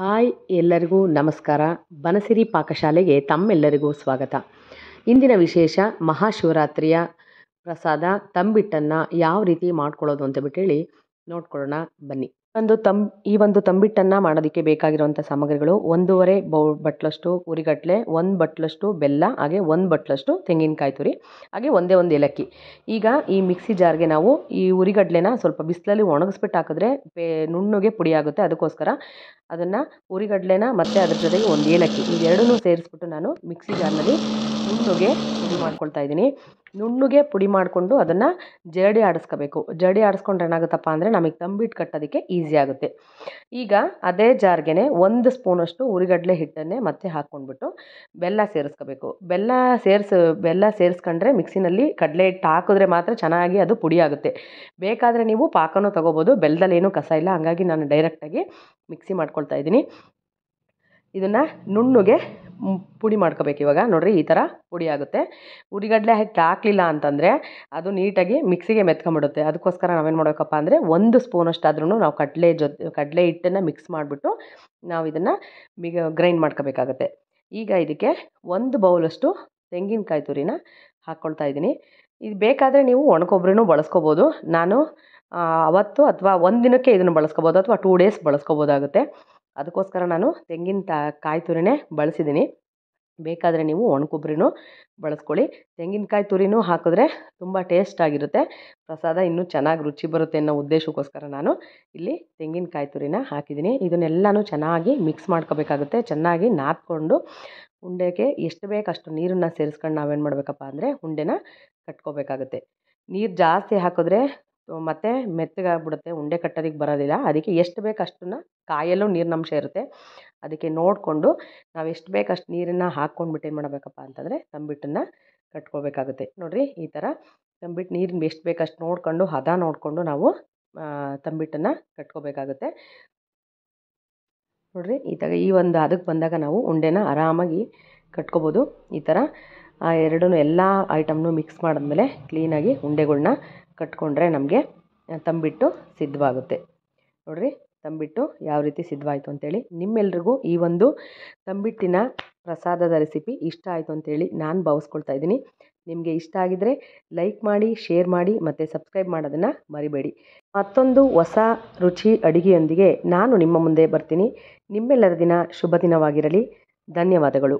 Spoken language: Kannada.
ಹಾಯ್ ಎಲ್ಲರಿಗೂ ನಮಸ್ಕಾರ ಬನಸಿರಿ ಪಾಕಶಾಲೆಗೆ ತಮ್ಮೆಲ್ಲರಿಗೂ ಸ್ವಾಗತ ಇಂದಿನ ವಿಶೇಷ ಮಹಾಶಿವರಾತ್ರಿಯ ಪ್ರಸಾದ ತಂಬಿಟ್ಟನ್ನು ಯಾವ ರೀತಿ ಮಾಡ್ಕೊಳ್ಳೋದು ಅಂತ ಬಿಟ್ಟು ಹೇಳಿ ನೋಡ್ಕೊಳ್ಳೋಣ ಬನ್ನಿ ಒಂದು ತಂಬ್ ಈ ಒಂದು ತಂಬಿಟ್ಟನ್ನು ಮಾಡೋದಕ್ಕೆ ಬೇಕಾಗಿರುವಂಥ ಸಾಮಗ್ರಿಗಳು ಒಂದೂವರೆ ಬೌ ಬಟ್ಲಷ್ಟು ಉರಿಗಡ್ಲೆ ಒಂದು ಬಟ್ಲಷ್ಟು ಬೆಲ್ಲ ಹಾಗೆ ಒಂದು ಬಟ್ಲಷ್ಟು ತೆಂಗಿನಕಾಯಿ ತುರಿ ಹಾಗೆ ಒಂದೇ ಒಂದು ಏಲಕ್ಕಿ ಈಗ ಈ ಮಿಕ್ಸಿ ಜಾರ್ಗೆ ನಾವು ಈ ಉರಿಗಡ್ಲೆನ ಸ್ವಲ್ಪ ಬಿಸಿಲಲ್ಲಿ ಒಣಗಿಸ್ಬಿಟ್ಟು ಹಾಕಿದ್ರೆ ಪೇ ನುಣ್ಣಗೆ ಪುಡಿ ಆಗುತ್ತೆ ಅದಕ್ಕೋಸ್ಕರ ಅದನ್ನು ಉರಿಗಡ್ಲೆನ ಮತ್ತು ಅದ್ರ ಜೊತೆಗೆ ಒಂದು ಏಲಕ್ಕಿ ಇವೆರಡನ್ನೂ ಸೇರಿಸ್ಬಿಟ್ಟು ನಾನು ಮಿಕ್ಸಿ ಜಾರ್ನಲ್ಲಿ ನುಣ್ಣಗೆ ಪುಡಿ ಮಾಡ್ಕೊಳ್ತಾ ಇದ್ದೀನಿ ನುಣ್ಣಗೆ ಪುಡಿ ಮಾಡಿಕೊಂಡು ಅದನ್ನು ಜರಡಿ ಆಡಿಸ್ಕೋಬೇಕು ಜರಡಿ ಆಡಿಸ್ಕೊಂಡ್ರೆ ಏನಾಗುತ್ತಪ್ಪ ಅಂದರೆ ನಮಗೆ ತಂಬಿಟ್ಟು ಕಟ್ಟೋದಕ್ಕೆ ಈಸಿ ಆಗುತ್ತೆ ಈಗ ಅದೇ ಜಾರ್ಗೆ ಒಂದು ಸ್ಪೂನಷ್ಟು ಹುರಿಗಡಲೆ ಹಿಟ್ಟನ್ನೇ ಮತ್ತೆ ಹಾಕ್ಕೊಂಡ್ಬಿಟ್ಟು ಬೆಲ್ಲ ಸೇರಿಸ್ಕೋಬೇಕು ಬೆಲ್ಲ ಸೇರಿಸ ಬೆಲ್ಲ ಸೇರಿಸ್ಕೊಂಡ್ರೆ ಮಿಕ್ಸಿನಲ್ಲಿ ಕಡಲೆ ಹಿಟ್ಟು ಹಾಕಿದ್ರೆ ಮಾತ್ರ ಚೆನ್ನಾಗಿ ಅದು ಪುಡಿ ಆಗುತ್ತೆ ಬೇಕಾದರೆ ನೀವು ಪಾಕನೂ ತೊಗೋಬೋದು ಬೆಲ್ಲದಲ್ಲಿ ಏನೂ ಕಸ ಇಲ್ಲ ಹಂಗಾಗಿ ನಾನು ಡೈರೆಕ್ಟಾಗಿ ಮಿಕ್ಸಿ ಮಾಡ್ಕೊಳ್ತಾ ಇದ್ದೀನಿ ಇದನ್ನು ನುಣ್ಣುಗೆ ಪುಡಿ ಮಾಡ್ಕೋಬೇಕು ಇವಾಗ ನೋಡ್ರಿ ಈ ಥರ ಪುಡಿ ಆಗುತ್ತೆ ಉರಿಗಡ್ಲೆ ಹಿಟ್ಟು ಹಾಕಲಿಲ್ಲ ಅಂತಂದರೆ ಅದು ನೀಟಾಗಿ ಮಿಕ್ಸಿಗೆ ಮೆತ್ಕೊಂಬಿಡುತ್ತೆ ಅದಕ್ಕೋಸ್ಕರ ನಾವೇನು ಮಾಡಬೇಕಪ್ಪ ಅಂದರೆ ಒಂದು ಸ್ಪೂನಷ್ಟಾದ್ರೂ ನಾವು ಕಡಲೆ ಜೊತೆ ಕಡಲೆ ಹಿಟ್ಟನ್ನು ಮಿಕ್ಸ್ ಮಾಡಿಬಿಟ್ಟು ನಾವು ಇದನ್ನು ಮಿಗ ಗ್ರೈಂಡ್ ಮಾಡ್ಕೋಬೇಕಾಗತ್ತೆ ಈಗ ಇದಕ್ಕೆ ಒಂದು ಬೌಲಷ್ಟು ತೆಂಗಿನಕಾಯಿ ತುರಿನ ಹಾಕ್ಕೊಳ್ತಾ ಇದ್ದೀನಿ ಇದು ಬೇಕಾದರೆ ನೀವು ಒಣಕೊಬ್ಬರಿನೂ ಬಳಸ್ಕೋಬೋದು ನಾನು ಅವತ್ತು ಅಥವಾ ಒಂದು ದಿನಕ್ಕೆ ಇದನ್ನು ಬಳಸ್ಕೋಬೋದು ಅಥವಾ ಟೂ ಡೇಸ್ ಬಳಸ್ಕೋಬೋದಾಗುತ್ತೆ ಅದಕ್ಕೋಸ್ಕರ ನಾನು ತೆಂಗಿನ ತ ಕಾಯಿ ತುರಿನೇ ಬಳಸಿದ್ದೀನಿ ಬೇಕಾದರೆ ನೀವು ಒಣ ಕೊಬ್ಬರಿನೂ ಬಳಸ್ಕೊಳ್ಳಿ ತೆಂಗಿನಕಾಯಿ ತುರಿನೂ ಹಾಕಿದ್ರೆ ತುಂಬ ಟೇಸ್ಟ್ ಆಗಿರುತ್ತೆ ಪ್ರಸಾದ ಇನ್ನೂ ಚೆನ್ನಾಗಿ ರುಚಿ ಬರುತ್ತೆ ಅನ್ನೋ ಉದ್ದೇಶಕ್ಕೋಸ್ಕರ ನಾನು ಇಲ್ಲಿ ತೆಂಗಿನಕಾಯಿ ತುರಿನ ಹಾಕಿದ್ದೀನಿ ಇದನ್ನೆಲ್ಲನೂ ಚೆನ್ನಾಗಿ ಮಿಕ್ಸ್ ಮಾಡ್ಕೋಬೇಕಾಗುತ್ತೆ ಚೆನ್ನಾಗಿ ನಾದ್ಕೊಂಡು ಉಂಡೆಗೆ ಎಷ್ಟು ಬೇಕಷ್ಟು ನೀರನ್ನು ಸೇರಿಸ್ಕೊಂಡು ನಾವೇನು ಮಾಡಬೇಕಪ್ಪ ಅಂದರೆ ಉಂಡೆನ ಕಟ್ಕೋಬೇಕಾಗುತ್ತೆ ನೀರು ಜಾಸ್ತಿ ಹಾಕಿದ್ರೆ ಮತ್ತು ಮೆತ್ತಗಾಗ್ಬಿಡುತ್ತೆ ಉಂಡೆ ಕಟ್ಟೋದಕ್ಕೆ ಬರೋದಿಲ್ಲ ಅದಕ್ಕೆ ಎಷ್ಟು ಬೇಕು ಅಷ್ಟನ್ನು ಕಾಯಲ್ಲೂ ನೀರಿನಂಶ ಇರುತ್ತೆ ಅದಕ್ಕೆ ನೋಡಿಕೊಂಡು ನಾವು ಎಷ್ಟು ಬೇಕು ಅಷ್ಟು ನೀರನ್ನು ಹಾಕ್ಕೊಂಡ್ಬಿಟ್ಟು ಏನು ಮಾಡಬೇಕಪ್ಪ ಅಂತಂದರೆ ತಂಬಿಟ್ಟನ್ನು ಕಟ್ಕೋಬೇಕಾಗುತ್ತೆ ನೋಡಿರಿ ಈ ಥರ ತಂಬಿಟ್ಟು ನೀರಿನ ಎಷ್ಟು ಬೇಕು ಅಷ್ಟು ನೋಡಿಕೊಂಡು ಹದ ನೋಡಿಕೊಂಡು ನಾವು ತಂಬಿಟ್ಟನ್ನು ಕಟ್ಕೋಬೇಕಾಗುತ್ತೆ ನೋಡಿರಿ ಈ ಥರ ಈ ಒಂದು ಅದಕ್ಕೆ ಬಂದಾಗ ನಾವು ಉಂಡೆನ ಆರಾಮಾಗಿ ಕಟ್ಕೋಬೋದು ಈ ಥರ ಎರಡೂ ಎಲ್ಲ ಐಟಮ್ನು ಮಿಕ್ಸ್ ಮಾಡಿದ್ಮೇಲೆ ಕ್ಲೀನಾಗಿ ಉಂಡೆಗಳನ್ನ ಕಟ್ಕೊಂಡ್ರೆ ನಮಗೆ ತಂಬಿಟ್ಟು ಸಿದ್ಧವಾಗುತ್ತೆ ನೋಡಿರಿ ತಂಬಿಟ್ಟು ಯಾವ ರೀತಿ ಸಿದ್ಧವಾಯಿತು ಅಂತೇಳಿ ನಿಮ್ಮೆಲ್ರಿಗೂ ಈ ಒಂದು ತಂಬಿಟ್ಟಿನ ಪ್ರಸಾದದ ರೆಸಿಪಿ ಇಷ್ಟ ಆಯಿತು ಅಂತೇಳಿ ನಾನು ಭಾವಿಸ್ಕೊಳ್ತಾ ಇದ್ದೀನಿ ನಿಮಗೆ ಇಷ್ಟ ಆಗಿದರೆ ಲೈಕ್ ಮಾಡಿ ಶೇರ್ ಮಾಡಿ ಮತ್ತು ಸಬ್ಸ್ಕ್ರೈಬ್ ಮಾಡೋದನ್ನು ಮರಿಬೇಡಿ ಮತ್ತೊಂದು ಹೊಸ ರುಚಿ ಅಡುಗೆಯೊಂದಿಗೆ ನಾನು ನಿಮ್ಮ ಮುಂದೆ ಬರ್ತೀನಿ ನಿಮ್ಮೆಲ್ಲರ ದಿನ ಶುಭ ದಿನವಾಗಿರಲಿ ಧನ್ಯವಾದಗಳು